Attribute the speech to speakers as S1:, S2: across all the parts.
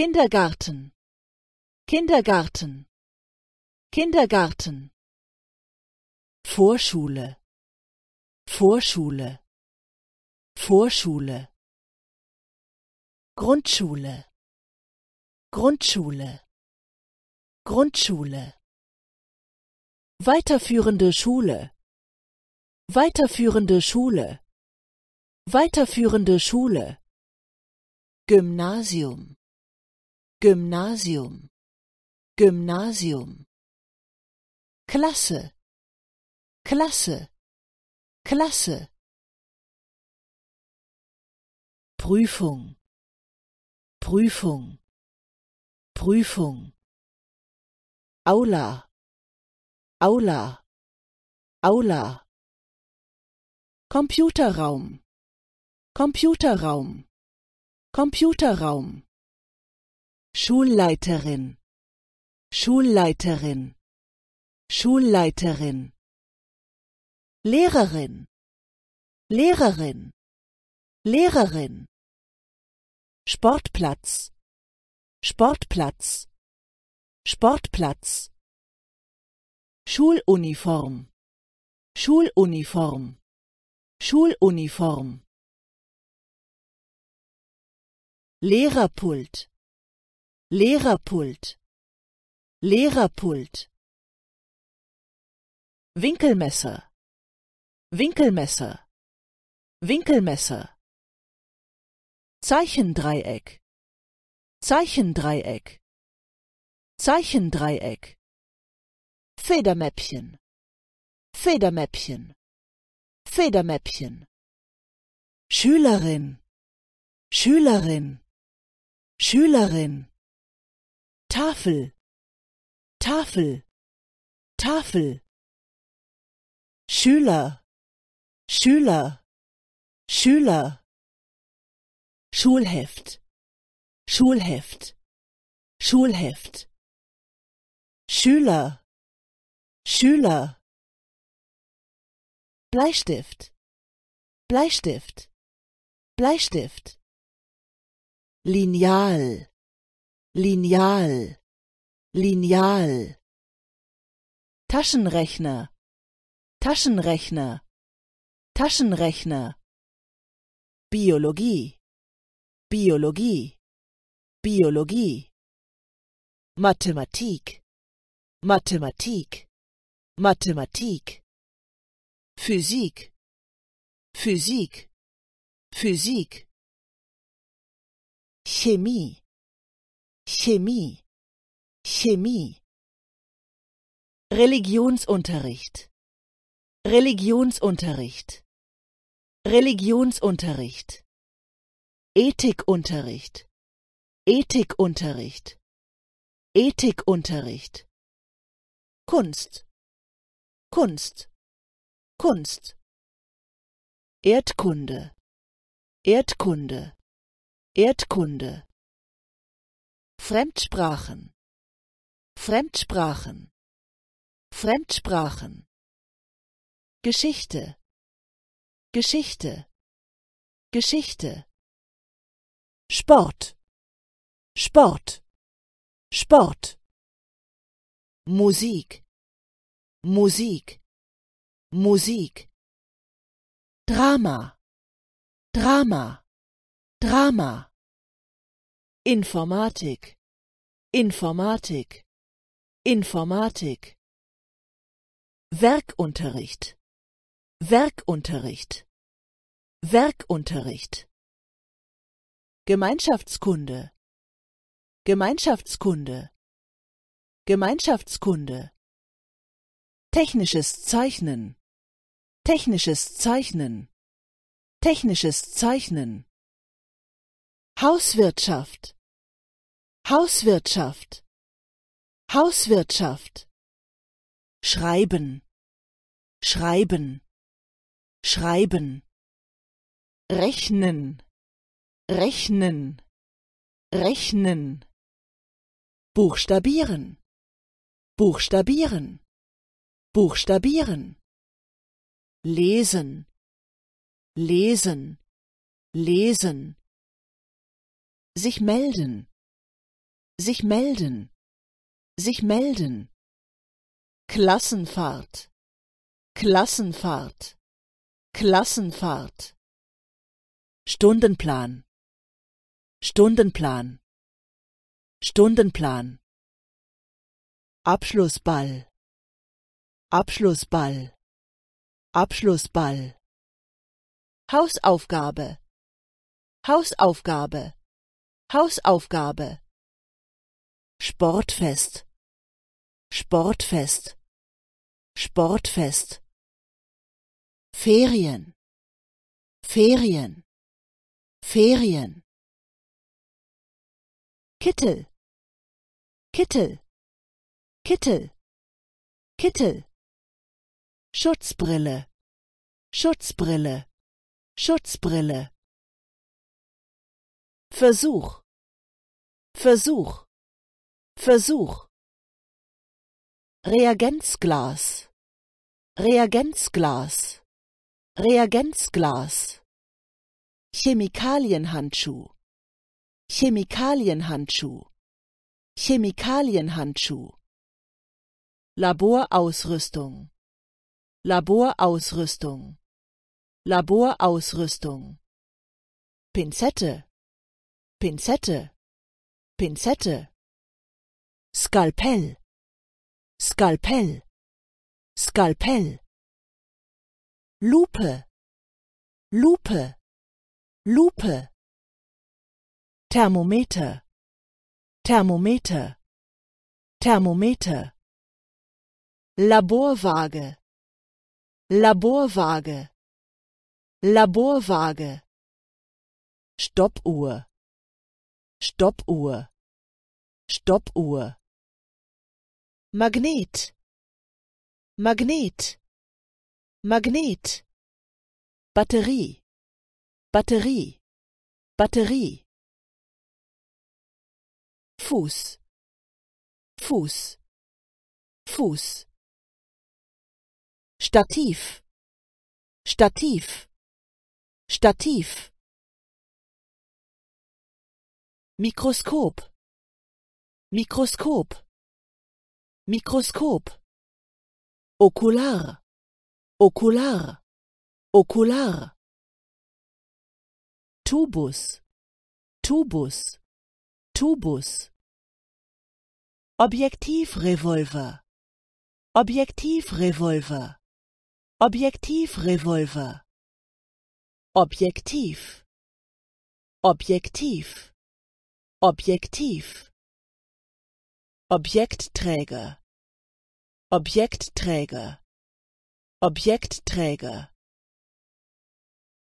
S1: Kindergarten Kindergarten Kindergarten Vorschule Vorschule Vorschule Grundschule Grundschule Grundschule Weiterführende Schule Weiterführende Schule Weiterführende Schule Gymnasium Gymnasium Gymnasium Klasse Klasse Klasse Prüfung Prüfung Prüfung Aula Aula Aula Computerraum Computerraum Computerraum Schulleiterin Schulleiterin Schulleiterin Lehrerin Lehrerin Lehrerin Sportplatz Sportplatz Sportplatz Schuluniform Schuluniform Schuluniform Lehrerpult Lehrerpult Lehrerpult Winkelmesser Winkelmesser Winkelmesser Zeichendreieck Zeichendreieck Zeichendreieck Federmäppchen Federmäppchen Federmäppchen Schülerin Schülerin Schülerin Tafel, Tafel, Tafel. Schüler, Schüler, Schüler. Schulheft, Schulheft, Schulheft. Schüler, Schüler. Bleistift, Bleistift, Bleistift. Lineal, Lineal, Lineal. Taschenrechner, Taschenrechner, Taschenrechner. Biologie, Biologie, Biologie. Mathematik, Mathematik, Mathematik. Physik, Physik, Physik. Chemie, Chemie, Chemie. Religionsunterricht, Religionsunterricht, Religionsunterricht. Ethikunterricht, Ethikunterricht, Ethikunterricht. Kunst, Kunst, Kunst. Erdkunde, Erdkunde, Erdkunde. Fremdsprachen Fremdsprachen Fremdsprachen Geschichte Geschichte Geschichte Sport Sport Sport Musik Musik Musik Drama Drama Drama Informatik Informatik Informatik Werkunterricht Werkunterricht Werkunterricht Gemeinschaftskunde Gemeinschaftskunde Gemeinschaftskunde Technisches Zeichnen Technisches Zeichnen Technisches Zeichnen Hauswirtschaft Hauswirtschaft Hauswirtschaft Schreiben Schreiben Schreiben Rechnen Rechnen Rechnen Buchstabieren Buchstabieren Buchstabieren Lesen Lesen Lesen sich melden sich melden, sich melden. Klassenfahrt, Klassenfahrt, Klassenfahrt. Stundenplan, Stundenplan, Stundenplan. Abschlussball, Abschlussball, Abschlussball. Hausaufgabe, Hausaufgabe, Hausaufgabe. Sportfest Sportfest Sportfest Ferien Ferien Ferien Kittel Kittel Kittel Kittel Schutzbrille Schutzbrille Schutzbrille Versuch Versuch Versuch Reagenzglas Reagenzglas Reagenzglas Chemikalienhandschuh Chemikalienhandschuh Chemikalienhandschuh Laborausrüstung Laborausrüstung Laborausrüstung Pinzette Pinzette Pinzette Skalpell, Skalpell, Skalpell. Lupe, Lupe, Lupe. Thermometer, Thermometer, Thermometer. Laborwaage, Laborwaage, Laborwaage. Stoppuhr, Stoppuhr. Stoppuhr Magnet Magnet Magnet Batterie Batterie Batterie Fuß Fuß Fuß Stativ Stativ Stativ Mikroskop microscope microscope oculaire oculaire oculaire tubus tubus tubus revolver, objectif revolver. Objectif, objectif, objectif. Objektträger Objektträger Objektträger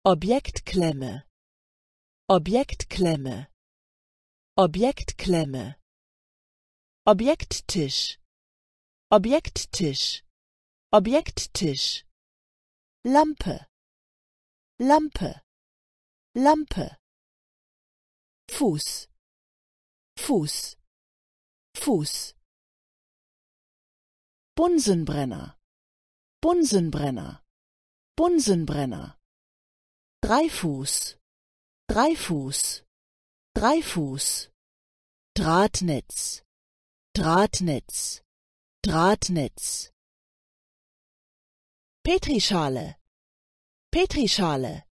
S1: Objektklemme Objektklemme Objektklemme Objekttisch Objekttisch Objekttisch Lampe Lampe Lampe Fuß Fuß Fuß Bunsenbrenner Bunsenbrenner Bunsenbrenner Dreifuß Dreifuß Dreifuß Drahtnetz Drahtnetz Drahtnetz Petrischale Petrischale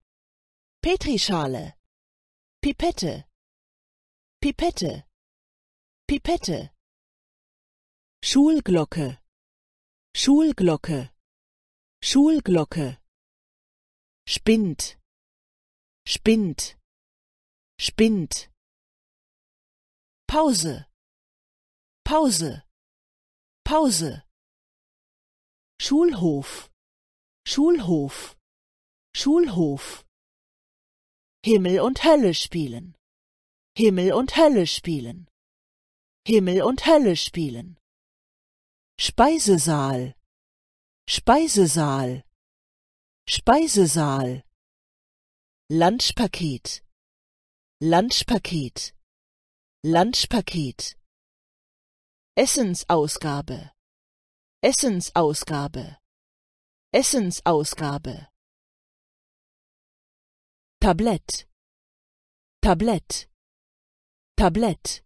S1: Petrischale Pipette Pipette Pipette Schulglocke Schulglocke Schulglocke Spind Spind Spind Pause Pause Pause Schulhof Schulhof Schulhof Himmel und Hölle spielen Himmel und Hölle spielen Himmel und Hölle spielen Speisesaal Speisesaal Speisesaal Lunchpaket Lunchpaket Lunchpaket Essensausgabe Essensausgabe Essensausgabe Tablett Tablett Tablett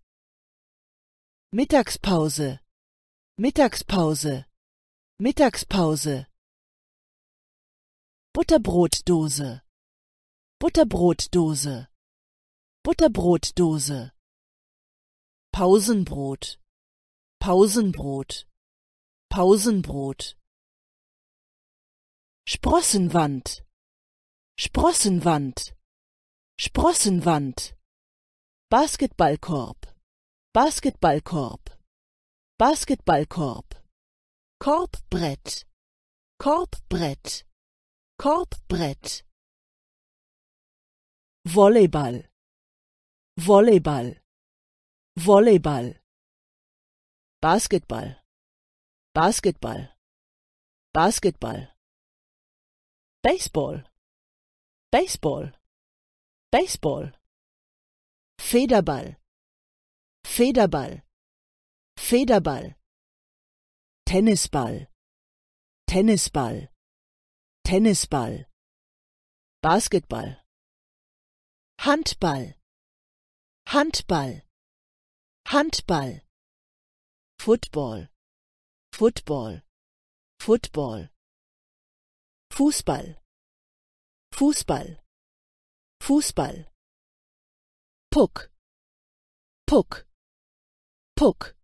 S1: Mittagspause Mittagspause, Mittagspause. Butterbrotdose, Butterbrotdose, Butterbrotdose. Pausenbrot, Pausenbrot, Pausenbrot. Sprossenwand, Sprossenwand, Sprossenwand. Basketballkorb, Basketballkorb. Basketballkorb Korbbrett Korbbrett Korbbrett Volleyball Volleyball Volleyball Basketball Basketball Basketball Baseball Baseball Baseball Federball Federball Federball Tennisball Tennisball Tennisball Basketball Handball Handball Handball Football Football Football Fußball Fußball Fußball Puck Puck Puck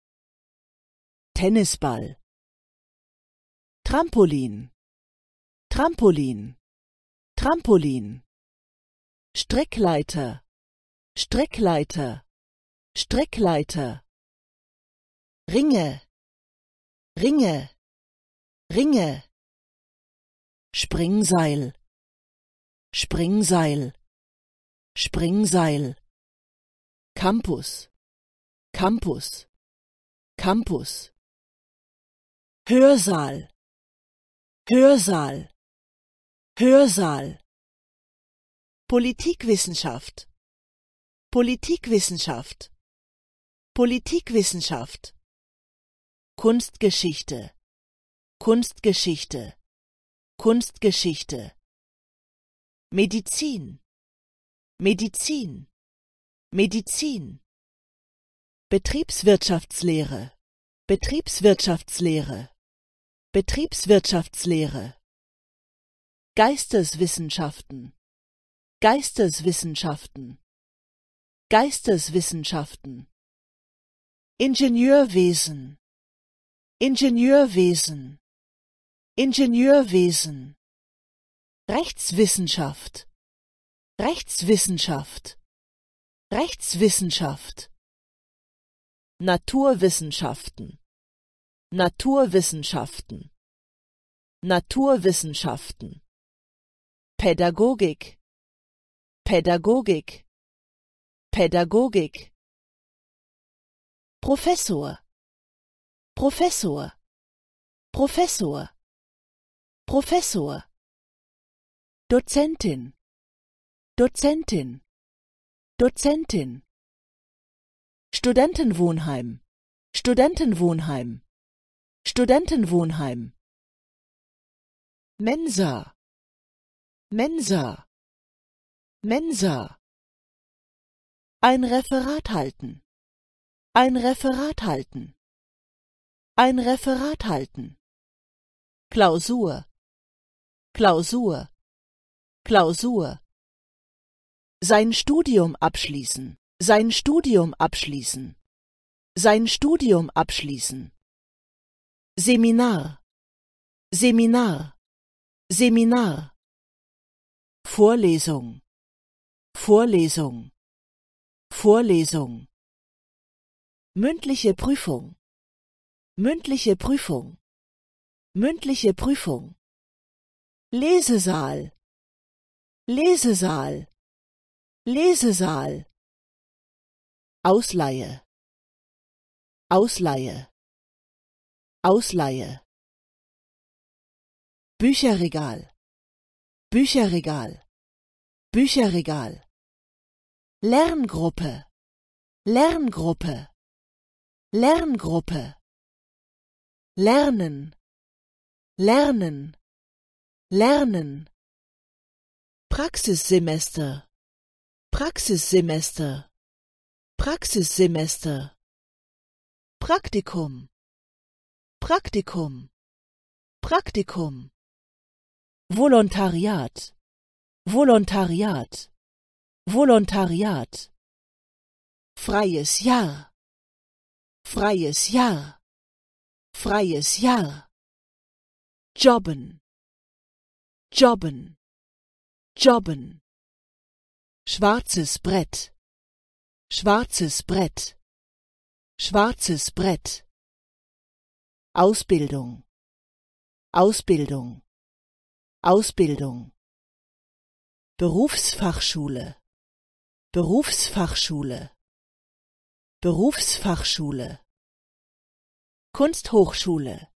S1: Tennisball Trampolin Trampolin Trampolin Streckleiter Streckleiter Streckleiter Ringe Ringe Ringe Springseil Springseil Springseil Campus Campus Campus Hörsaal Hörsaal Hörsaal Politikwissenschaft Politikwissenschaft Politikwissenschaft Kunstgeschichte Kunstgeschichte Kunstgeschichte Medizin Medizin Medizin Betriebswirtschaftslehre Betriebswirtschaftslehre Betriebswirtschaftslehre Geisteswissenschaften Geisteswissenschaften Geisteswissenschaften Ingenieurwesen Ingenieurwesen Ingenieurwesen Rechtswissenschaft Rechtswissenschaft Rechtswissenschaft Naturwissenschaften Naturwissenschaften Naturwissenschaften Pädagogik Pädagogik Pädagogik Professor Professor Professor Professor Dozentin Dozentin Dozentin Studentenwohnheim Studentenwohnheim Studentenwohnheim Mensa Mensa Mensa Ein Referat halten Ein Referat halten Ein Referat halten Klausur Klausur Klausur Sein Studium abschließen Sein Studium abschließen Sein Studium abschließen Seminar Seminar Seminar Vorlesung Vorlesung Vorlesung Mündliche Prüfung Mündliche Prüfung Mündliche Prüfung Lesesaal Lesesaal Lesesaal Ausleihe Ausleihe Ausleihe Bücherregal Bücherregal Bücherregal Lerngruppe Lerngruppe Lerngruppe Lernen Lernen Lernen Praxissemester Praxissemester Praxissemester Praktikum Praktikum Praktikum Volontariat Volontariat Volontariat Freies Jahr Freies Jahr Freies Jahr Jobben Jobben Jobben Schwarzes Brett Schwarzes Brett Schwarzes Brett Ausbildung Ausbildung Ausbildung Berufsfachschule Berufsfachschule Berufsfachschule Kunsthochschule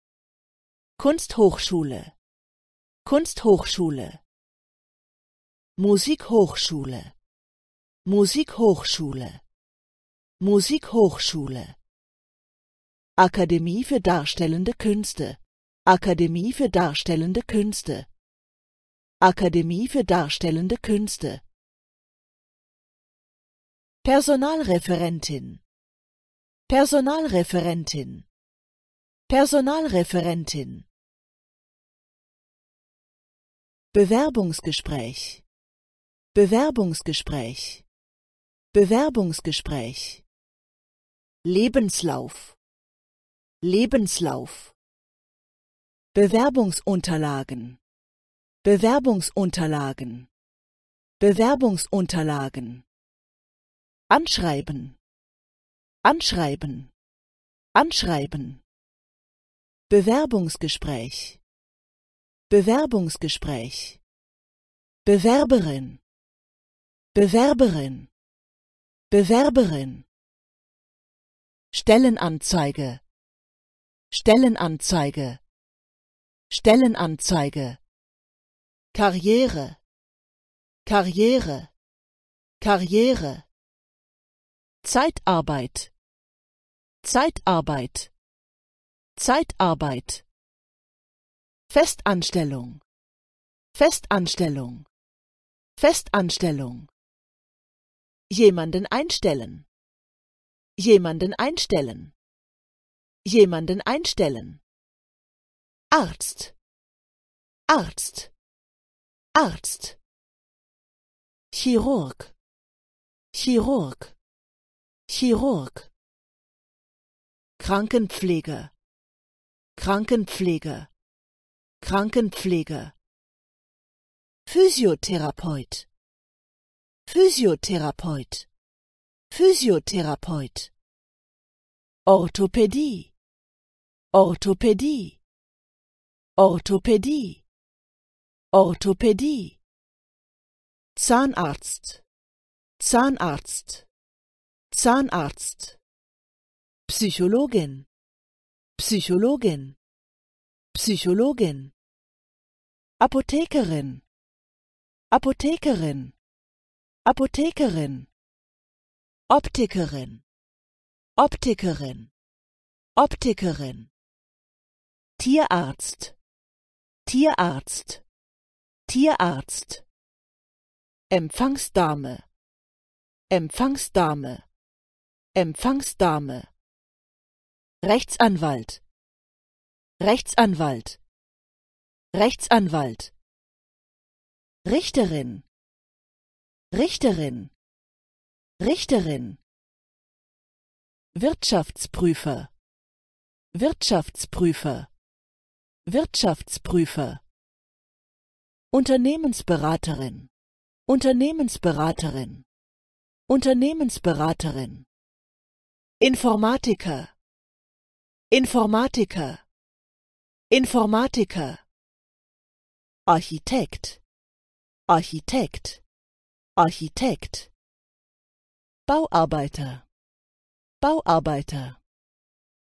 S1: Kunsthochschule Kunsthochschule Musikhochschule Musikhochschule Musikhochschule Akademie für Darstellende Künste Akademie für Darstellende Künste Akademie für Darstellende Künste Personalreferentin Personalreferentin Personalreferentin Bewerbungsgespräch Bewerbungsgespräch Bewerbungsgespräch Lebenslauf Lebenslauf Bewerbungsunterlagen Bewerbungsunterlagen Bewerbungsunterlagen Anschreiben Anschreiben Anschreiben Bewerbungsgespräch Bewerbungsgespräch Bewerberin Bewerberin Bewerberin Stellenanzeige Stellenanzeige Stellenanzeige Karriere Karriere Karriere Zeitarbeit Zeitarbeit Zeitarbeit Festanstellung Festanstellung Festanstellung Jemanden einstellen Jemanden einstellen Jemanden einstellen. Arzt. Arzt. Arzt. Chirurg. Chirurg. Chirurg. Krankenpfleger, Krankenpfleger, Krankenpfleger. Physiotherapeut. Physiotherapeut. Physiotherapeut. Orthopädie. Orthopädie Orthopädie Orthopädie Zahnarzt Zahnarzt Zahnarzt Psychologin Psychologin Psychologin Apothekerin Apothekerin Apothekerin Optikerin Optikerin Optikerin Tierarzt Tierarzt Tierarzt Empfangsdame Empfangsdame Empfangsdame Rechtsanwalt Rechtsanwalt Rechtsanwalt Richterin Richterin Richterin Wirtschaftsprüfer Wirtschaftsprüfer Wirtschaftsprüfer Unternehmensberaterin Unternehmensberaterin Unternehmensberaterin Informatiker Informatiker Informatiker Architekt Architekt Architekt Bauarbeiter Bauarbeiter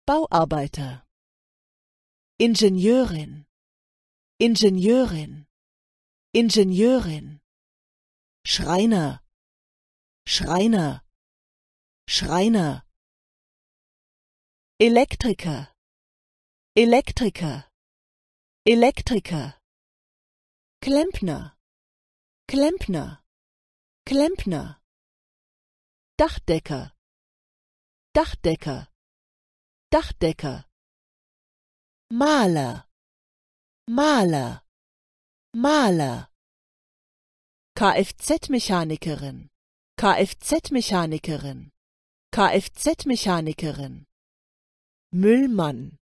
S1: Bauarbeiter Ingenieurin Ingenieurin Ingenieurin Schreiner Schreiner Schreiner Elektriker Elektriker Elektriker Klempner Klempner Klempner Dachdecker Dachdecker Dachdecker Maler, Maler, Maler. Kfz-Mechanikerin, Kfz-Mechanikerin, Kfz-Mechanikerin. Müllmann,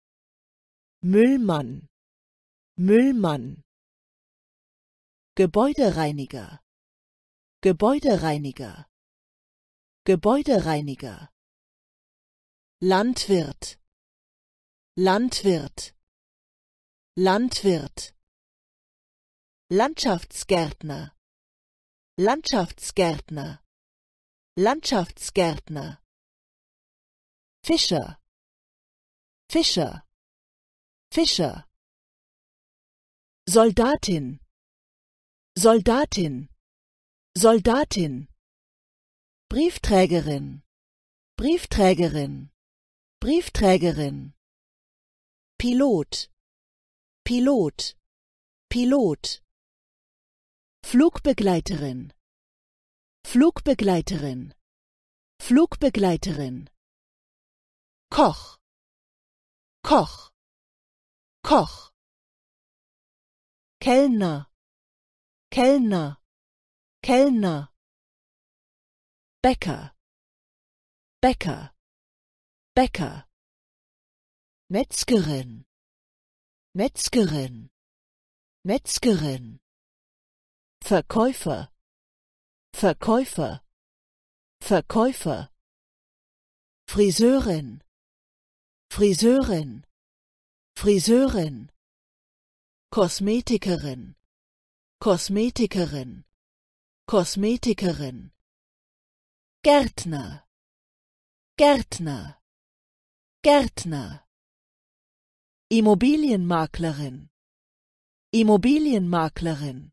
S1: Müllmann, Müllmann. Gebäudereiniger, Gebäudereiniger, Gebäudereiniger. Landwirt, Landwirt Landwirt Landschaftsgärtner Landschaftsgärtner Landschaftsgärtner Fischer Fischer Fischer Soldatin Soldatin Soldatin Briefträgerin Briefträgerin Briefträgerin Pilot, Pilot, Pilot. Flugbegleiterin, Flugbegleiterin, Flugbegleiterin. Koch, Koch, Koch. Kellner, Kellner, Kellner. Bäcker, Bäcker, Bäcker. Metzgerin Metzgerin Metzgerin Verkäufer Verkäufer Verkäufer Friseurin Friseurin Friseurin Kosmetikerin Kosmetikerin Kosmetikerin Gärtner Gärtner Gärtner Immobilienmaklerin Immobilienmaklerin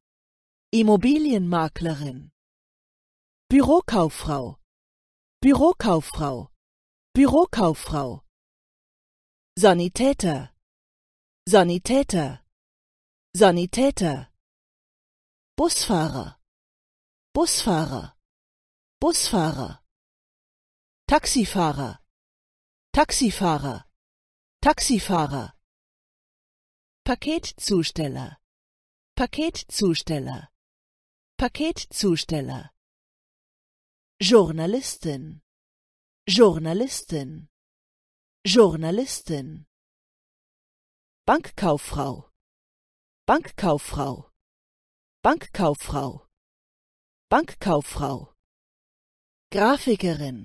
S1: Immobilienmaklerin Bürokauffrau Bürokauffrau Bürokauffrau Sanitäter Sanitäter Sanitäter Busfahrer Busfahrer Busfahrer Taxifahrer Taxifahrer Taxifahrer Paketzusteller Paketzusteller Paketzusteller Journalistin Journalistin Journalistin Bankkauffrau Bankkauffrau Bankkauffrau Bankkauffrau Grafikerin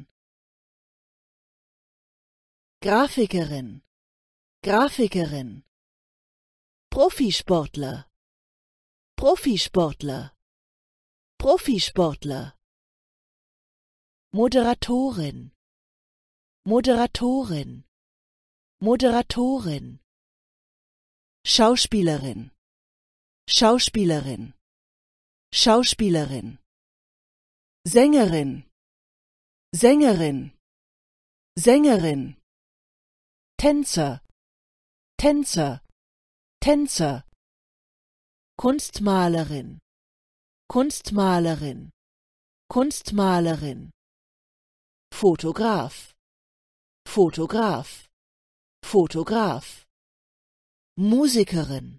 S1: Grafikerin Grafikerin Profisportler Profisportler Profisportler Moderatorin Moderatorin Moderatorin Schauspielerin Schauspielerin Schauspielerin Sängerin Sängerin Sängerin Tänzer Tänzer Tänzer Kunstmalerin Kunstmalerin Kunstmalerin Fotograf Fotograf Fotograf Musikerin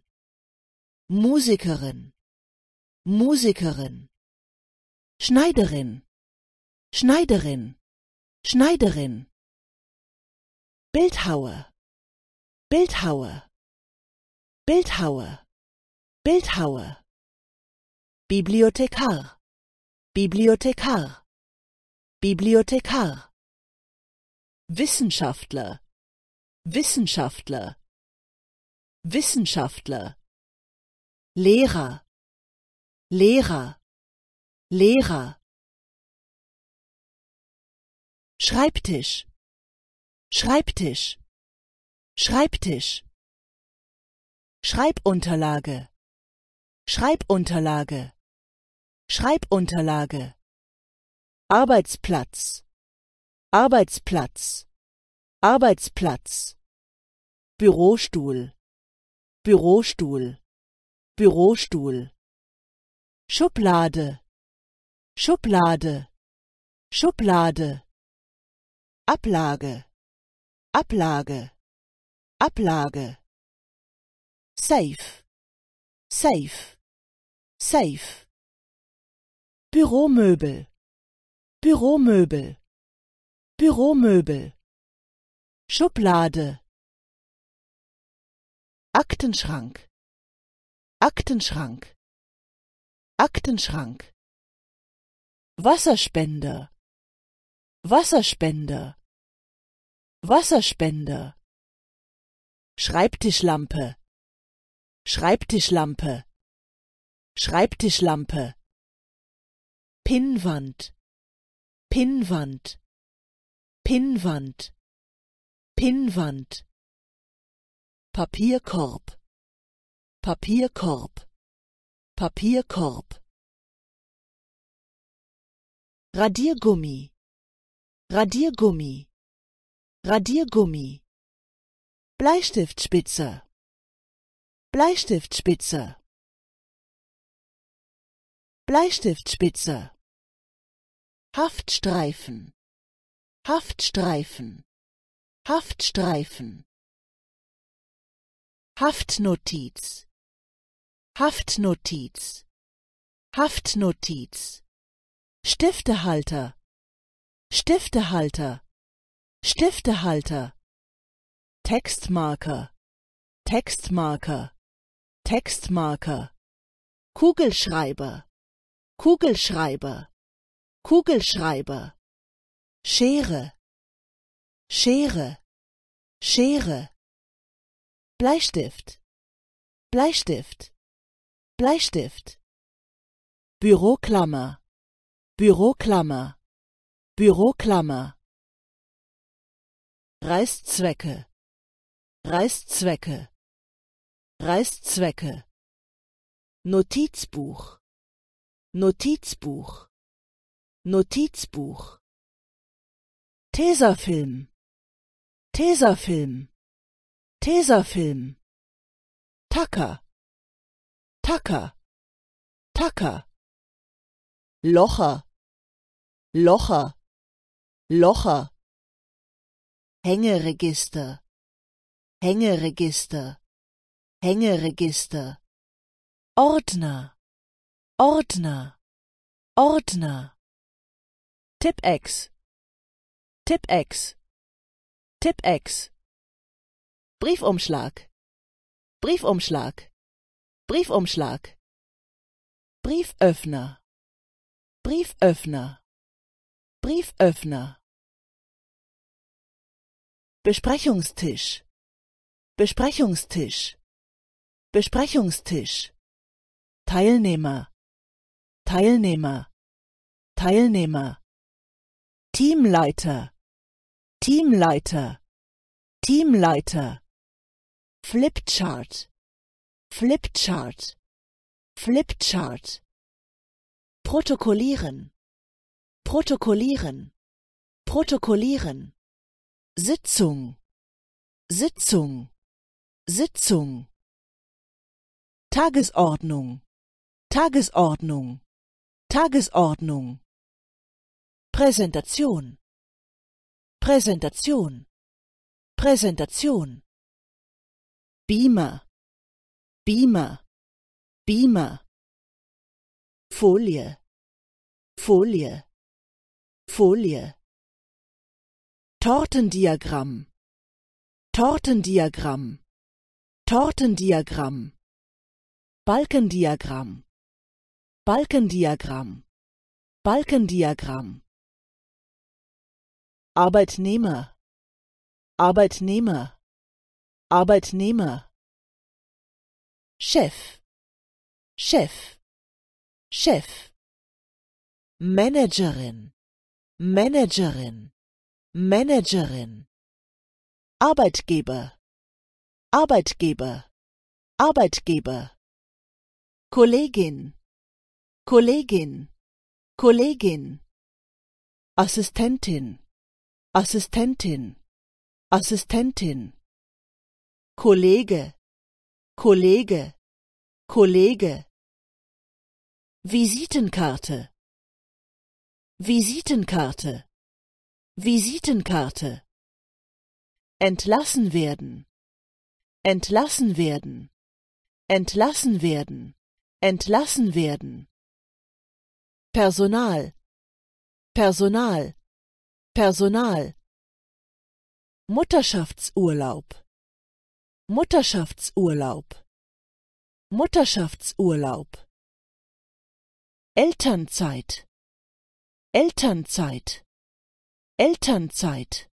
S1: Musikerin Musikerin Schneiderin Schneiderin Schneiderin Bildhauer Bildhauer Bildhauer, Bildhauer. Bibliothekar, Bibliothekar, Bibliothekar. Wissenschaftler, Wissenschaftler, Wissenschaftler. Lehrer, Lehrer, Lehrer. Schreibtisch, Schreibtisch, Schreibtisch. Schreibunterlage Schreibunterlage Schreibunterlage Arbeitsplatz Arbeitsplatz Arbeitsplatz Bürostuhl Bürostuhl Bürostuhl Schublade Schublade Schublade Ablage Ablage Ablage safe, safe, safe. Büromöbel, Büromöbel, Büromöbel. Schublade, Aktenschrank, Aktenschrank, Aktenschrank. Wasserspender, Wasserspender, Wasserspender. Schreibtischlampe, Schreibtischlampe Schreibtischlampe Pinnwand Pinnwand Pinnwand Pinnwand Papierkorb Papierkorb Papierkorb Radiergummi Radiergummi Radiergummi Bleistiftspitze Bleistiftspitze Bleistiftspitze Haftstreifen Haftstreifen Haftstreifen Haftnotiz Haftnotiz Haftnotiz Stiftehalter Stiftehalter Stiftehalter Textmarker Textmarker Textmarker Kugelschreiber Kugelschreiber Kugelschreiber Schere Schere Schere Bleistift Bleistift Bleistift Büroklammer Büroklammer Büroklammer Reißzwecke Reißzwecke Reißzwecke Notizbuch Notizbuch Notizbuch Tesafilm Tesafilm Tesafilm Tacker Tacker Tacker Locher Locher Locher Hängeregister Hängeregister Hängeregister Ordner Ordner Ordner Tippex Tippex Tippex Briefumschlag Briefumschlag Briefumschlag Brieföffner Brieföffner Brieföffner Besprechungstisch Besprechungstisch Besprechungstisch Teilnehmer Teilnehmer Teilnehmer Teamleiter Teamleiter Teamleiter Flipchart Flipchart Flipchart Protokollieren Protokollieren Protokollieren Sitzung Sitzung Sitzung Tagesordnung Tagesordnung Tagesordnung Präsentation Präsentation Präsentation Beamer Beamer Beamer Folie Folie Folie Tortendiagramm Tortendiagramm Tortendiagramm Balkendiagramm Balkendiagramm Balkendiagramm Arbeitnehmer Arbeitnehmer Arbeitnehmer Chef Chef Chef Managerin Managerin Managerin Arbeitgeber Arbeitgeber Arbeitgeber Kollegin, Kollegin, Kollegin. Assistentin, Assistentin, Assistentin. Kollege, Kollege, Kollege. Visitenkarte, Visitenkarte, Visitenkarte. Entlassen werden, entlassen werden, entlassen werden entlassen werden. Personal, Personal, Personal. Mutterschaftsurlaub, Mutterschaftsurlaub, Mutterschaftsurlaub. Elternzeit, Elternzeit, Elternzeit.